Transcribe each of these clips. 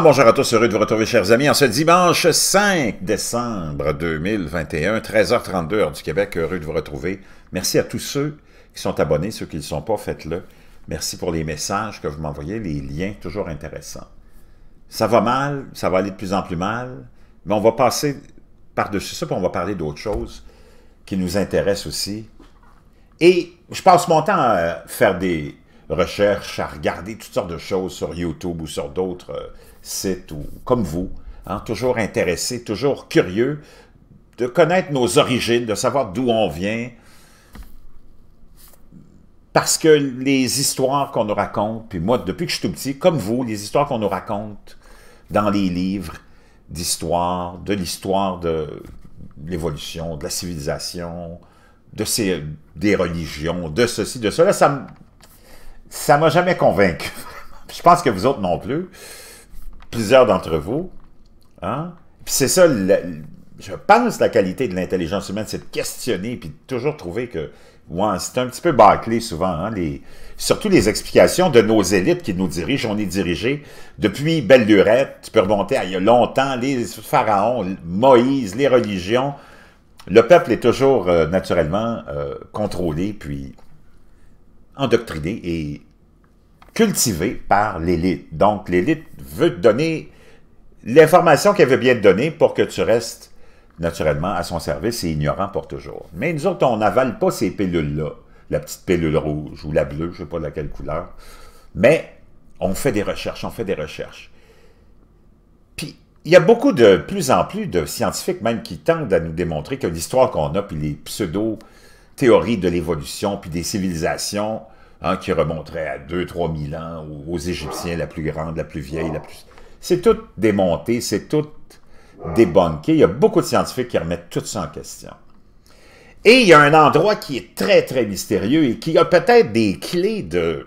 bonjour à tous, heureux de vous retrouver, chers amis, en ce dimanche 5 décembre 2021, 13h32 heure du Québec, heureux de vous retrouver. Merci à tous ceux qui sont abonnés, ceux qui ne le sont pas, faites-le. Merci pour les messages que vous m'envoyez, les liens, toujours intéressants. Ça va mal, ça va aller de plus en plus mal, mais on va passer par-dessus ça, puis on va parler d'autres choses qui nous intéressent aussi. Et je passe mon temps à faire des recherches, à regarder toutes sortes de choses sur YouTube ou sur d'autres euh, c'est tout, comme vous, hein, toujours intéressé, toujours curieux de connaître nos origines, de savoir d'où on vient, parce que les histoires qu'on nous raconte, puis moi, depuis que je suis tout petit, comme vous, les histoires qu'on nous raconte dans les livres d'histoire, de l'histoire de l'évolution, de la civilisation, de ces, des religions, de ceci, de cela, ça ne m'a jamais convaincu. je pense que vous autres non plus plusieurs d'entre vous. Hein? Puis c'est ça, je pense, la qualité de l'intelligence humaine, c'est de questionner, puis de toujours trouver que ouais, c'est un petit peu bâclé souvent, hein, surtout les explications de nos élites qui nous dirigent. On est dirigé depuis belle lurette, tu peux remonter il y a longtemps, les pharaons, Moïse, les religions. Le peuple est toujours euh, naturellement euh, contrôlé, puis endoctriné et Cultivé par l'élite. Donc, l'élite veut te donner l'information qu'elle veut bien te donner pour que tu restes naturellement à son service et ignorant pour toujours. Mais nous autres, on n'avale pas ces pilules-là, la petite pilule rouge ou la bleue, je ne sais pas laquelle couleur, mais on fait des recherches, on fait des recherches. Puis, il y a beaucoup de, plus en plus de scientifiques même qui tentent à nous démontrer que l'histoire qu'on a, puis les pseudo-théories de l'évolution, puis des civilisations, Hein, qui remonterait à 2-3 000 ans, aux Égyptiens, la plus grande, la plus vieille, la plus... C'est tout démonté, c'est tout débunké. Il y a beaucoup de scientifiques qui remettent tout ça en question. Et il y a un endroit qui est très, très mystérieux et qui a peut-être des clés de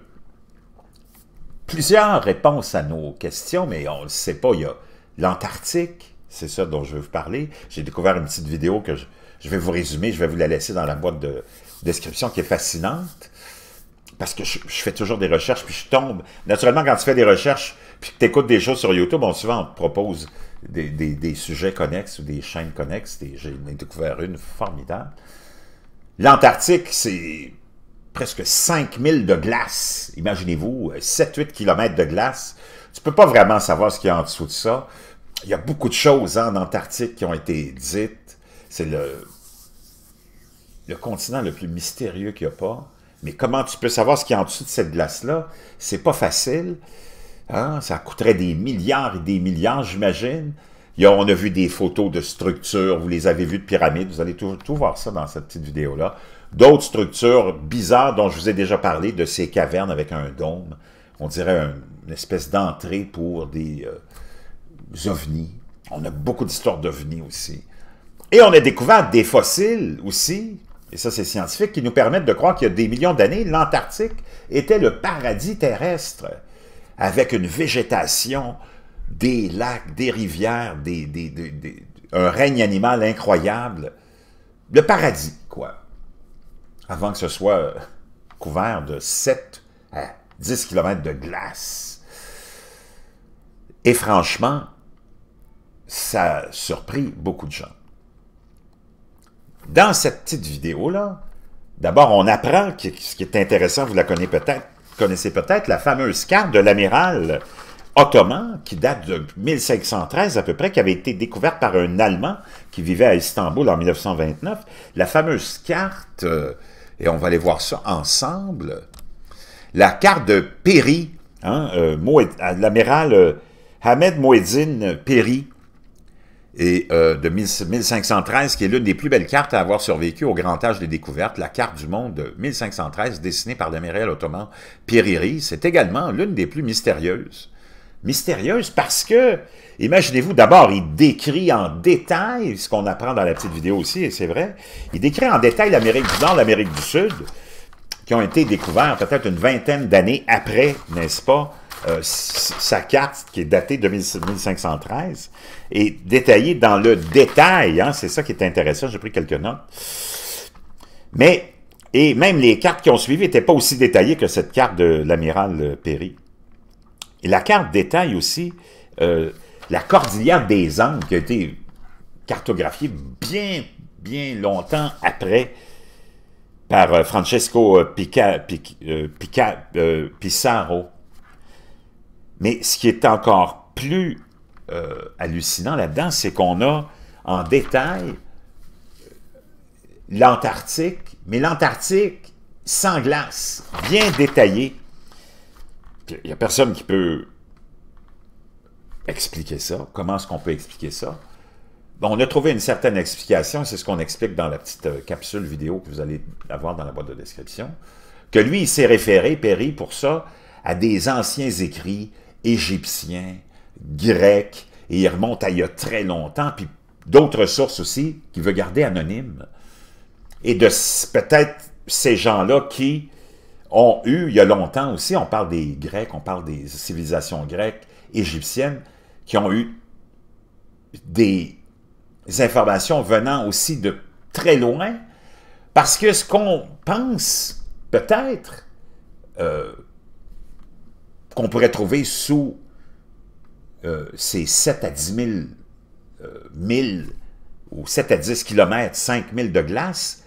plusieurs réponses à nos questions, mais on ne le sait pas. Il y a l'Antarctique, c'est ça dont je veux vous parler. J'ai découvert une petite vidéo que je, vais vous résumer, je vais vous la laisser dans la boîte de description qui est fascinante parce que je, fais toujours des recherches, puis je tombe. Naturellement, quand tu fais des recherches, puis que tu écoutes des choses sur YouTube, on souvent te propose des, sujets connexes ou des chaînes connexes. J'ai découvert une formidable. L'Antarctique, c'est presque 5000 de glace. Imaginez-vous, 7-8 euh, km de glace. Tu peux pas vraiment savoir ce qu'il y a en dessous de ça. Il y a beaucoup de choses hein, en Antarctique qui ont été dites. C'est le, le continent le plus mystérieux qu'il n'y a pas. Mais comment tu peux savoir ce qu'il y a en dessous de cette glace-là? C'est pas facile. Hein? Ça coûterait des milliards et des milliards, j'imagine. On a vu des photos de structures, vous les avez vues de pyramides, vous allez tout, voir ça dans cette petite vidéo-là. D'autres structures bizarres dont je vous ai déjà parlé, de ces cavernes avec un dôme. On dirait une espèce d'entrée pour des euh, ovnis. On a beaucoup d'histoires d'ovnis aussi. Et on a découvert des fossiles aussi, et ça c'est scientifique, qui nous permettent de croire qu'il y a des millions d'années, l'Antarctique était le paradis terrestre, avec une végétation, des lacs, des rivières, un règne animal incroyable. Le paradis, quoi. Avant que ce soit euh, couvert de 7 à 10 km de glace. Et franchement, ça a surpris beaucoup de gens. Dans cette petite vidéo-là, d'abord, on apprend ce qui est intéressant, vous la connaissez peut-être, connaissez peut-être la fameuse carte de l'amiral ottoman qui date de 1513 à peu près, qui avait été découverte par un Allemand qui vivait à Istanbul en 1929. La fameuse carte, euh, et on va aller voir ça ensemble, la carte de Perry, hein, euh, l'amiral Ahmed euh, Hamed péry et euh, de 1513, qui est l'une des plus belles cartes à avoir survécu au grand âge des découvertes, la carte du monde de 1513 dessinée par l'amiral ottoman Piriri. C'est également l'une des plus mystérieuses. Mystérieuse parce que, imaginez-vous, d'abord, il décrit en détail, ce qu'on apprend dans la petite vidéo aussi, et c'est vrai, il décrit en détail l'Amérique du Nord, l'Amérique du Sud, ont été découverts peut-être une vingtaine d'années après, n'est-ce pas, euh, sa carte qui est datée de 1513 et détaillée dans le détail. Hein, c'est ça qui est intéressant. J'ai pris quelques notes. Mais, et même les cartes qui ont suivi n'étaient pas aussi détaillées que cette carte de l'amiral euh, Perry. Et la carte détaille aussi euh, la cordillère des Andes qui a été cartographiée bien, bien longtemps après par euh, Francesco euh, euh, Pissarro. Mais ce qui est encore plus hallucinant là-dedans, c'est qu'on a en détail l'Antarctique, mais l'Antarctique sans glace, bien détaillé. Il n'y a personne qui peut expliquer ça. Comment est-ce qu'on peut expliquer ça? Bon, on a trouvé une certaine explication, c'est ce qu'on explique dans la petite euh, capsule vidéo que vous allez avoir dans la boîte de description, que lui, il s'est référé, Perry, pour ça, à des anciens écrits égyptiens, grecs, et il remonte à il y a très longtemps, puis d'autres sources aussi, qu'il veut garder anonymes. Et de peut-être ces gens-là qui ont eu, il y a longtemps aussi, on parle des Grecs, on parle des civilisations grecques, égyptiennes, qui ont eu des informations venant aussi de très loin, parce que ce qu'on pense, peut-être, euh, qu'on pourrait trouver sous euh, ces 7 à 10 000 euh, ou 7 à 10 km, 5 000 de glace,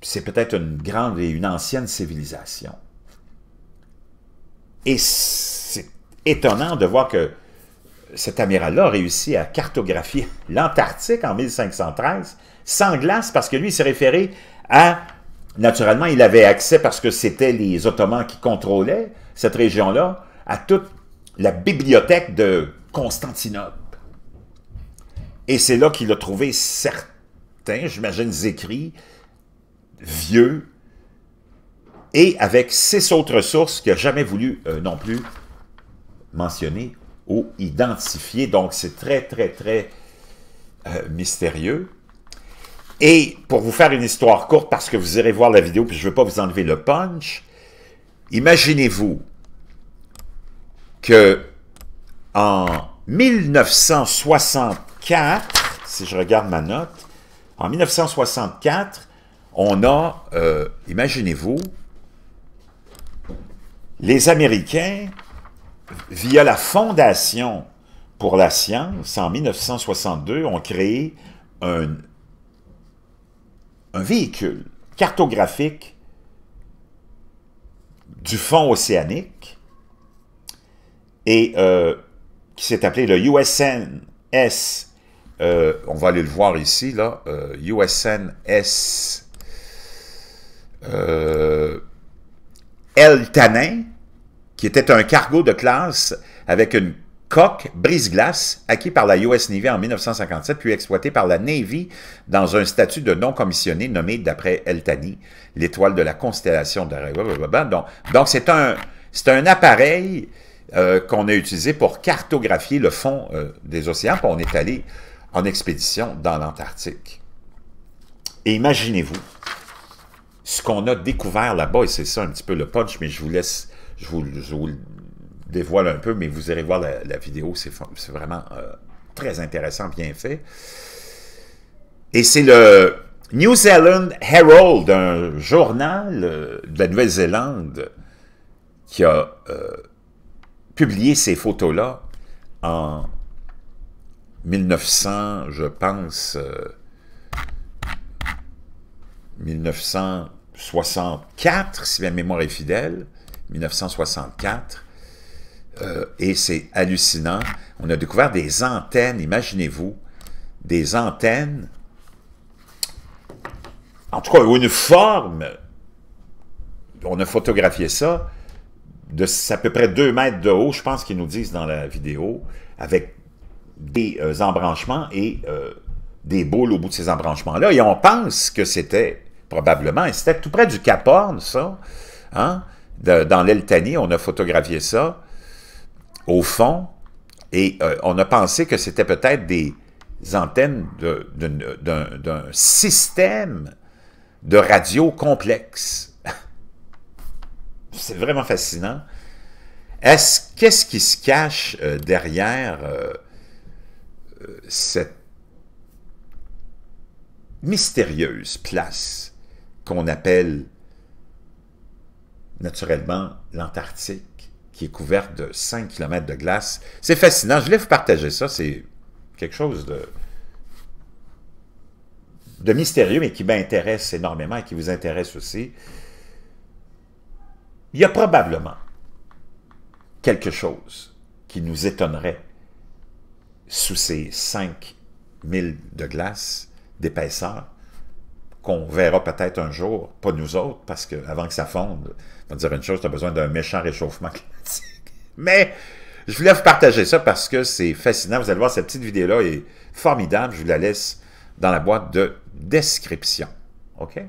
c'est peut-être une grande et une ancienne civilisation. Et c'est étonnant de voir que cet amiral-là a réussi à cartographier l'Antarctique en 1513 sans glace parce que lui, il s'est référé à... Naturellement, il avait accès, parce que c'était les Ottomans qui contrôlaient cette région-là, à toute la bibliothèque de Constantinople. Et c'est là qu'il a trouvé certains, j'imagine, écrits vieux et avec six autres sources qu'il n'a jamais voulu euh, non plus mentionner identifié. Donc, c'est très, très, très euh, mystérieux. Et pour vous faire une histoire courte, parce que vous irez voir la vidéo, puis je ne veux pas vous enlever le punch, imaginez-vous que en 1964, si je regarde ma note, en 1964, on a, euh, imaginez-vous, les Américains via la Fondation pour la science, en 1962, on créé un, véhicule cartographique du fond océanique et euh, qui s'est appelé le USNS. Euh, on va aller le voir ici, là. Euh, L-Tanin, qui était un cargo de classe avec une coque brise-glace acquis par la US Navy en 1957 puis exploité par la Navy dans un statut de non-commissionné nommé d'après Eltani, l'étoile de la constellation de... Donc, donc c'est un, un appareil euh, qu'on a utilisé pour cartographier le fond euh, des océans, puis on est allé en expédition dans l'Antarctique. Et imaginez-vous ce qu'on a découvert là-bas, et c'est ça un petit peu le punch, mais je vous laisse je vous, le dévoile un peu, mais vous irez voir la, vidéo, c'est vraiment euh, très intéressant, bien fait. Et c'est le New Zealand Herald, un journal euh, de la Nouvelle-Zélande, qui a euh, publié ces photos-là en 1900, je pense, 1964, si ma mémoire est fidèle. 1964. Euh, et c'est hallucinant. On a découvert des antennes, imaginez-vous, des antennes, en tout cas une forme, on a photographié ça, de à peu près 2 mètres de haut, je pense qu'ils nous disent dans la vidéo, avec des euh, embranchements et euh, des boules au bout de ces embranchements-là. Et on pense que c'était probablement, c'était tout près du Cap Horn, ça, hein? dans l'Eltanie, on a photographié ça au fond, et euh, on a pensé que c'était peut-être des antennes d'un système de radio complexe. C'est vraiment fascinant. Qu'est-ce qui se cache euh, derrière euh, cette mystérieuse place qu'on appelle naturellement l'Antarctique, qui est couverte de 5 km de glace. C'est fascinant. Je voulais vous partager ça. C'est quelque chose de, mystérieux, mais qui m'intéresse énormément et qui vous intéresse aussi. Il y a probablement quelque chose qui nous étonnerait sous ces 5 000 de glace d'épaisseur qu'on verra peut-être un jour, pas nous autres, parce que avant que ça fonde, on dirait une chose, tu as besoin d'un méchant réchauffement climatique. Mais je voulais vous partager ça parce que c'est fascinant. Vous allez voir, cette petite vidéo-là est formidable. Je vous la laisse dans la boîte de description. OK?